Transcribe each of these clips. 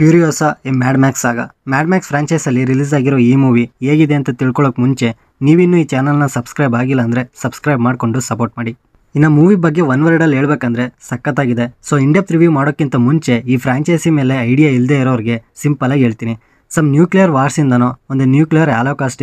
ಫ್ಯೂರಿಯೋಸ A Mad Max ಆಗ Mad Max ಅಲ್ಲಿ release ಆಗಿರೋ ಈ ಮೂವಿ ಹೇಗಿದೆ ಅಂತ ತಿಳ್ಕೊಳ್ಳೋಕೆ ಮುಂಚೆ ನೀವಿನ್ನೂ ಈ ಚಾನಲ್ನ ಸಬ್ಸ್ಕ್ರೈಬ್ ಆಗಿಲ್ಲ ಅಂದರೆ ಸಬ್ಸ್ಕ್ರೈಬ್ ಮಾಡಿಕೊಂಡು ಸಪೋರ್ಟ್ ಮಾಡಿ ಇನ್ನು ಮೂವಿ ಬಗ್ಗೆ ಒನ್ ವರ್ಡಲ್ಲಿ ಹೇಳ್ಬೇಕಂದ್ರೆ ಸಖತ್ತಾಗಿದೆ ಸೊ ಇಂಡೆಪ್ ರಿವ್ಯೂ ಮಾಡೋಕ್ಕಿಂತ ಮುಂಚೆ ಈ ಫ್ರಾಂಚೈಸಿ ಮೇಲೆ ಐಡಿಯಾ ಇಲ್ಲದೆ ಇರೋರಿಗೆ ಆಗಿ ಹೇಳ್ತೀನಿ ಸಮ್ ನ್ಯೂಕ್ಲಿಯರ್ ವಾರ್ಸಿಂದನೋ ಒಂದು ನ್ಯೂಕ್ಲಿಯರ್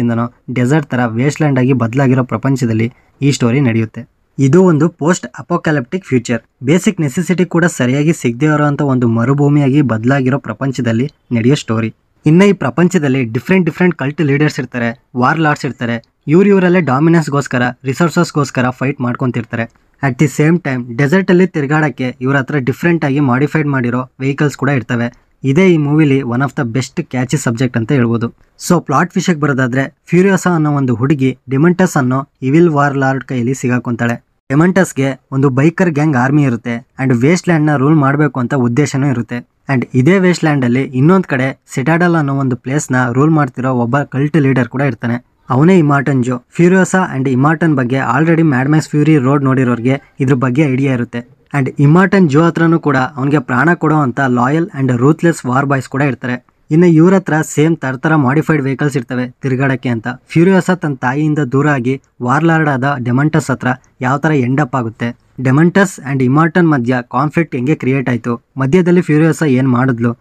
ಇಂದನೋ ಡೆಸರ್ಟ್ ಥರ ವೇಸ್ಟ್ಲ್ಯಾಂಡ್ ಆಗಿ ಬದಲಾಗಿರೋ ಪ್ರಪಂಚದಲ್ಲಿ ಈ ಸ್ಟೋರಿ ನಡೆಯುತ್ತೆ ಇದು ಒಂದು post apocalyptic future basic necessity ಕೂಡ ಸರಿಯಾಗಿ ಸಿಗದೇ ಇರುವಂತ ಒಂದು ಮರುಭೂಮಿಯಾಗಿ ಬದಲಾಗಿರೋ ಪ್ರಪಂಚದಲ್ಲಿ ನಡೆಯೋ ಸ್ಟೋರಿ ಇನ್ನ ಈ ಪ್ರಪಂಚದಲ್ಲಿ ಡಿಫ್ರೆಂಟ್ ಡಿಫ್ರೆಂಟ್ ಕಲ್ಟ್ ಲೀಡರ್ಸ್ ಇರ್ತಾರೆ ವಾರ್ ಲಾರ್ಡ್ಸ್ ಇರ್ತಾರೆ ಇವ್ರ ಇವರಲ್ಲೇ ಡಾಮಿನೆನ್ಸ್ಗೋಸ್ಕರ ರಿಸೋರ್ಸಸ್ಗೋಸ್ಕರ ಫೈಟ್ ಮಾಡ್ಕೊತಿರ್ತಾರೆ ಅಟ್ ದಿ ಸೇಮ್ ಟೈಮ್ ಅಲ್ಲಿ ತಿರುಗಾಡೋಕ್ಕೆ ಇವ್ರ ಹತ್ರ ಡಿಫ್ರೆಂಟ್ ಆಗಿ ಮಾಡಿಫೈಡ್ ಮಾಡಿರೋ ವೆಹಿಕಲ್ಸ್ ಕೂಡ ಇರ್ತವೆ ಇದೇ ಈ ಮೂವಿಲಿ one of the best catchy subject ಅಂತ ಹೇಳ್ಬೋದು ಸೊ ಪ್ಲಾಟ್ ವಿಷಯಕ್ಕೆ ಬರೋದಾದ್ರೆ ಫ್ಯೂರಿಯಾಸ ಅನ್ನೋ ಒಂದು ಹುಡುಗಿ ಡಿಮಂಟಸ್ ಅನ್ನೋ ಇವಿಲ್ ವಾರ್ ಲಾರ್ಡ್ ಕೈಯಲ್ಲಿ ಸಿಗಾಕೊಂತಾಳೆ ಗೆ ಒಂದು ಬೈಕರ್ ಗ್ಯಾಂಗ್ ಆರ್ಮಿ ಇರುತ್ತೆ ಅಂಡ್ ವೇಸ್ಟ್ ನ ರೂಲ್ ಮಾಡಬೇಕು ಅಂತ ಉದ್ದೇಶನೂ ಇರುತ್ತೆ ಅಂಡ್ ಇದೇ ವೇಸ್ಟ್ ಅಲ್ಲಿ ಇನ್ನೊಂದು ಕಡೆ ಸಿಟಾಡಲ್ ಅನ್ನೋ ಒಂದು ಪ್ಲೇಸ್ ನ ರೂಲ್ ಮಾಡ್ತಿರೋ ಒಬ್ಬ ಕಲ್ಟ್ ಲೀಡರ್ ಕೂಡ ಇರ್ತಾನೆ ಅವನೇ ಇಮಾರ್ಟನ್ ಜೋ ಫ್ಯೂರಿಯೋಸಾ ಅಂಡ್ ಇಮಾರ್ಟನ್ ಬಗ್ಗೆ ಆಲ್ರೆಡಿ ಮ್ಯಾಡ್ಮ್ಯಾಕ್ಸ್ ಫ್ಯೂರಿ ರೋಡ್ ನೋಡಿರೋರಿಗೆ ಇದ್ರ ಬಗ್ಗೆ ಐಡಿಯಾ ಇರುತ್ತೆ ಅಂಡ್ ಇಮಾರ್ಟನ್ ಜೋ ಹತ್ರನೂ ಕೂಡ ಅವನಿಗೆ ಪ್ರಾಣ ಕೊಡೋ loyal and ruthless war boys ಕೂಡ ಇರ್ತಾರೆ ಇನ್ನು ಇವ್ರ ಹತ್ರ ಸೇಮ್ ಥರ ಮಾಡಿಫೈಡ್ ವೆಹಿಕಲ್ಸ್ ಇರ್ತವೆ ತಿರ್ಗಾಡಕ್ಕೆ ಅಂತ ಫ್ಯೂರಿಯೋಸಾ ತನ್ನ ತಾಯಿಯಿಂದ ದೂರ ಆಗಿ ವಾರ್ಲಾರ್ಡ್ ಆದ ಡೆಮಂಟಸ್ ಹತ್ರ ಯಾವ ಥರ ಎಂಡ್ ಅಪ್ ಆಗುತ್ತೆ ಡೆಮಂಟಸ್ ಆ್ಯಂಡ್ ಇಮಾರ್ಟನ್ ಮಧ್ಯ ಕಾನ್ಫ್ಲಿಕ್ಟ್ ಹೆಂಗೆ ಕ್ರಿಯೇಟ್ ಆಯಿತು ಮಧ್ಯದಲ್ಲಿ ಫ್ಯೂರಿಯೋಸಾ ಏನು ಮಾಡಿದ್ಲು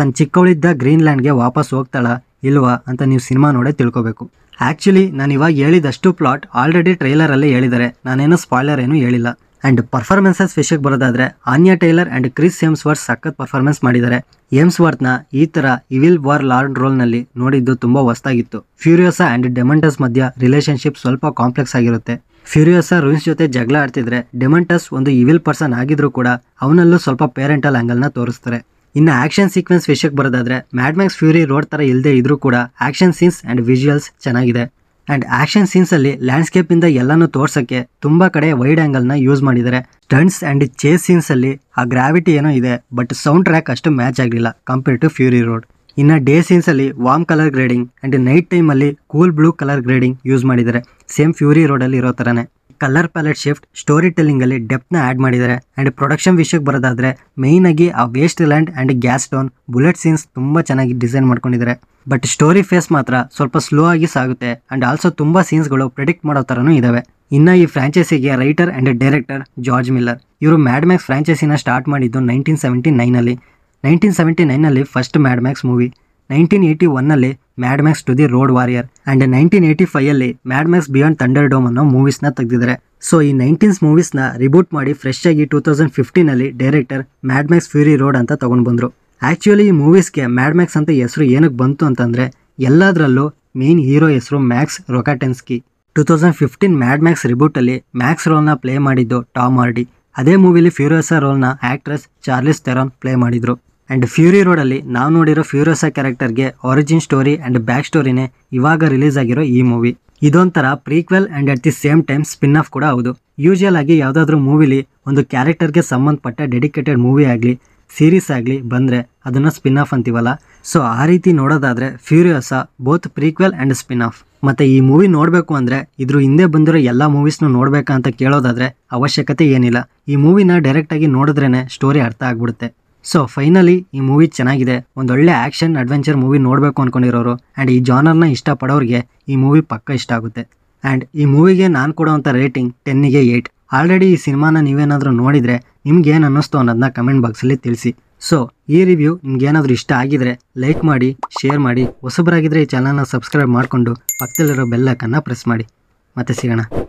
ತನ್ನ ಚಿಕ್ಕವಳಿದ್ದ ಗ್ರೀನ್ಲ್ಯಾಂಡ್ಗೆ ವಾಪಸ್ ಹೋಗ್ತಾಳ ಇಲ್ವಾ ಅಂತ ನೀವು ಸಿನಿಮಾ ನೋಡೇ ತಿಳ್ಕೊಬೇಕು ಆ್ಯಕ್ಚುಲಿ ನಾನು ಇವಾಗ ಹೇಳಿದಷ್ಟು ಪ್ಲಾಟ್ ಆಲ್ರೆಡಿ ಟ್ರೈಲರಲ್ಲೇ ಹೇಳಿದ್ದಾರೆ ನಾನೇನು ಸ್ಪಾಯ್ಲರ್ ಏನೂ ಹೇಳಿಲ್ಲ ಆ್ಯಂಡ್ ಪರ್ಫಾರ್ಮೆನ್ಸಸ್ ವಿಷಯಕ್ಕೆ ಬರೋದಾದರೆ Anya Taylor and Chris Hemsworth ಸಖತ್ ಪರ್ಫಾರ್ಮೆನ್ಸ್ ಮಾಡಿದ್ದಾರೆ ಏಮ್ಸ್ ವರ್ತ್ನ ಈ ಥರ ಇವಿಲ್ ವಾರ್ ಲಾರ್ಡ್ ರೋಲ್ನಲ್ಲಿ ನೋಡಿದ್ದು ತುಂಬ ಹೊಸದಾಗಿತ್ತು ಫ್ಯೂರಿಯೋಸ ಆ್ಯಂಡ್ ಡೆಮಂಟಸ್ ಮಧ್ಯ ರಿಲೇಷನ್ಶಿಪ್ ಸ್ವಲ್ಪ ಕಾಂಪ್ಲೆಕ್ಸ್ ಆಗಿರುತ್ತೆ ಫ್ಯೂರಿಯೋಸಾ ರೂನ್ಸ್ ಜೊತೆ ಜಗಳ ಆಡ್ತಿದ್ರೆ ಡೆಮಂಟಸ್ ಒಂದು ಇವಿಲ್ ಪರ್ಸನ್ ಆಗಿದ್ರು ಕೂಡ ಅವನಲ್ಲೂ ಸ್ವಲ್ಪ ಪೇರೆಂಟಲ್ ಆ್ಯಂಗಲ್ನ ತೋರಿಸ್ತಾರೆ ಇನ್ನು ಆಕ್ಷನ್ ಸೀಕ್ವೆನ್ಸ್ ವಿಷಯಕ್ಕೆ ಬರೋದಾದ್ರೆ ಮ್ಯಾಡ್ಮ್ಯಾಕ್ಸ್ ಫ್ಯೂರಿ ರೋಡ್ ಥರ ಇಲ್ಲದೆ ಇದ್ರೂ ಕೂಡ ಆಕ್ಷನ್ ಸೀನ್ಸ್ ಆ್ಯಂಡ್ ವಿಜುವಲ್ಸ್ ಚೆನ್ನಾಗಿದೆ ಅಂಡ್ ಆಕ್ಷನ್ ಸೀನ್ಸ್ ಅಲ್ಲಿ ಲ್ಯಾಂಡ್ಸ್ಕೇಪ್ ಇಂದ ಎಲ್ಲಾನು ತೋರ್ಸಕ್ಕೆ ತುಂಬಾ ಕಡೆ ವೈಡ್ ಆಂಗಲ್ ನ ಯೂಸ್ ಮಾಡಿದ್ದಾರೆ ಸ್ಟಂಟ್ಸ್ ಅಂಡ್ ಚೇಸ್ ಸೀನ್ಸ್ ಅಲ್ಲಿ ಆ ಗ್ರಾವಿಟಿ ಏನೋ ಇದೆ ಬಟ್ ಸೌಂಡ್ ಟ್ರ್ಯಾಕ್ ಅಷ್ಟು ಮ್ಯಾಚ್ ಆಗಲಿಲ್ಲ ಕಂಪೇರ್ ಟು ಫ್ಯೂರಿ ರೋಡ್ ಇನ್ನು ಡೇ ಸೀನ್ಸ್ ಅಲ್ಲಿ warm colour grading and night time ಅಲ್ಲಿ cool blue colour grading use ಮಾಡಿದ್ದಾರೆ ಸೇಮ್ ಫ್ಯೂರಿ ರೋಡಲ್ಲಿ ಇರೋ ಥರನೇ colour palette shift story telling ಟೆಲ್ಲಿಂಗಲ್ಲಿ ನ ಆ್ಯಡ್ ಮಾಡಿದ್ದಾರೆ ಆ್ಯಂಡ್ ಪ್ರೊಡಕ್ಷನ್ ವಿಷಯಕ್ಕೆ ಬರೋದಾದರೆ ಆಗಿ ಆ wasteland and gas stone bullet scenes ತುಂಬಾ ಚೆನ್ನಾಗಿ ಡಿಸೈನ್ ಮಾಡ್ಕೊಂಡಿದ್ದಾರೆ ಬಟ್ ಸ್ಟೋರಿ ಫೇಸ್ ಮಾತ್ರ ಸ್ವಲ್ಪ ಸ್ಲೋ ಆಗಿ ಸಾಗುತ್ತೆ ಅಂಡ್ ಆಲ್ಸೋ ಸೀನ್ಸ್ ಸೀನ್ಸ್ಗಳು ಪ್ರಿಡಿಕ್ಟ್ ಮಾಡೋ ಥರನೂ ಇದಾವೆ ಇನ್ನ ಈ ಫ್ರಾಂಚೈಸಿಗೆ writer and director George Miller ಇವರು ಮ್ಯಾಕ್ಸ್ ಫ್ರಾಂಚೈಸಿನ ಸ್ಟಾರ್ಟ್ ಮಾಡಿದ್ದು ನೈನ್ಟೀನ್ ಸೆವೆಂಟಿ ಅಲ್ಲಿ ನೈನ್ಟೀನ್ ಸೆವೆಂಟಿ ನೈನಲ್ಲಿ first Mad Max movie nineteen eighty ಒನ್ನಲ್ಲಿ Mad Max two the road warrior and nineteen eighty ಫೈಯಲ್ಲಿ Mad Max beyond Thunderdome ಅನ್ನೋ ಮೂವೀಸ್ನ ತೆಗೆದಿದ್ದಾರೆ ಸೊ ಈ ನೈನ್ಟೀನ್ಸ್ ಮೂವೀಸ್ನ ರಿಬೂಟ್ ಮಾಡಿ ಫ್ರೆಶ್ ಆಗಿ ಟೂ ತೌಸಂಡ್ ಫಿಫ್ಟೀನಲ್ಲಿ director mad Max Fury Road ಅಂತ ತೊಗೊಂಡು ಬಂದರು ಆ್ಯಕ್ಚುಲಿ ಈ ಮೂವೀಸ್ಗೆ ಮ್ಯಾಡ್ ಮ್ಯಾಕ್ಸ್ ಅಂತ ಹೆಸರು ಏನಕ್ಕೆ ಬಂತು ಅಂತಂದರೆ ಎಲ್ಲದರಲ್ಲೂ ಮೇನ್ ಹೀರೋ ಹೆಸರು Max Rockatansky two thousand fifteen Mad Max ರಿಬೂಟಲ್ಲಿ ಮ್ಯಾಕ್ಸ್ ರೋಲ್ನ ಪ್ಲೇ ಮಾಡಿದ್ದು ಟಾಮ್ ಆರ್ಡಿ ಅದೇ ಮೂವಿಲಿ ಫ್ಯೂರಿಯಸ ರೋಲ್ನ ಆಕ್ಟ್ರೆಸ್ ಚಾರ್ಲಿಸ್ ತೆರಾನ್ ಪ್ಲೇ ಮಾಡಿದ್ರು ಆ್ಯಂಡ್ ಫ್ಯೂರಿ ರೋಡಲ್ಲಿ ನಾವು ನೋಡಿರೋ ಫ್ಯೂರಿಯಸ ಕ್ಯಾರೆಕ್ಟರ್ಗೆ ಒರಿಜಿನ್ ಸ್ಟೋರಿ ಆ್ಯಂಡ್ ಬ್ಯಾಕ್ ಸ್ಟೋರಿನೇ ಇವಾಗ ರಿಲೀಸ್ ಆಗಿರೋ ಈ ಮೂವಿ ಇದೊಂಥರ prequel and at the same time spin off ಕೂಡ ಹೌದು ಯೂಶಲ್ ಆಗಿ ಯಾವುದಾದ್ರೂ ಮೂವಿಲಿ ಒಂದು ಕ್ಯಾರೆಕ್ಟರ್ಗೆ ಸಂಬಂಧಪಟ್ಟ ಡೆಡಿಕೇಟೆಡ್ ಮೂವಿ ಆಗಲಿ ಸೀರೀಸ್ ಆಗಲಿ ಬಂದರೆ ಅದನ್ನು ಸ್ಪಿನ್ ಆಫ್ ಅಂತೀವಲ್ಲ ಸೊ ಆ ರೀತಿ ನೋಡೋದಾದರೆ Furiosa both prequel and spin off ಮತ್ತು ಈ ಮೂವಿ ನೋಡಬೇಕು ಅಂದರೆ ಇದ್ರ ಹಿಂದೆ ಬಂದಿರೋ ಎಲ್ಲ ಮೂವೀಸ್ನೂ ನೋಡಬೇಕಾ ಅಂತ ಕೇಳೋದಾದರೆ ಅವಶ್ಯಕತೆ ಏನಿಲ್ಲ ಈ ಮೂವಿನ ಡೈರೆಕ್ಟಾಗಿ ನೋಡಿದ್ರೇ ಸ್ಟೋರಿ ಅರ್ಥ ಆಗ್ಬಿಡುತ್ತೆ ಸೊ ಫೈನಲಿ ಈ ಮೂವಿ ಚೆನ್ನಾಗಿದೆ ಒಂದೊಳ್ಳೆ ಆ್ಯಕ್ಷನ್ ಅಡ್ವೆಂಚರ್ ಮೂವಿ ನೋಡಬೇಕು ಅಂದ್ಕೊಂಡಿರೋರು ಆ್ಯಂಡ್ ಈ ಜಾನರ್ನ ಇಷ್ಟಪಡೋರಿಗೆ ಈ ಮೂವಿ ಪಕ್ಕ ಇಷ್ಟ ಆಗುತ್ತೆ ಆ್ಯಂಡ್ ಈ ಮೂವಿಗೆ ನಾನು ಕೊಡೋವಂಥ ರೇಟಿಂಗ್ ಟೆನ್ನಿಗೆ ಏಯ್ಟ್ ಆಲ್ರೆಡಿ ಈ ಸಿನಿಮಾನ ನೀವೇನಾದರೂ ನೋಡಿದರೆ ನಿಮ್ಗೇನು ಅನ್ನಿಸ್ತು ಅನ್ನೋದನ್ನ ಕಮೆಂಟ್ ಬಾಕ್ಸಲ್ಲಿ ತಿಳಿಸಿ ಸೊ ಈ ರಿವ್ಯೂ ನಿಮ್ಗೇನಾದರೂ ಇಷ್ಟ ಆಗಿದರೆ ಲೈಕ್ ಮಾಡಿ ಶೇರ್ ಮಾಡಿ ಹೊಸಬರಾಗಿದ್ದರೆ ಈ ಚಾನಲ್ನ ಸಬ್ಸ್ಕ್ರೈಬ್ ಮಾಡಿಕೊಂಡು ಪಕ್ಕದಲ್ಲಿರೋ ಬೆಲ್ಲಕನ್ನು ಪ್ರೆಸ್ ಮಾಡಿ ಮತ್ತೆ ಸಿಗೋಣ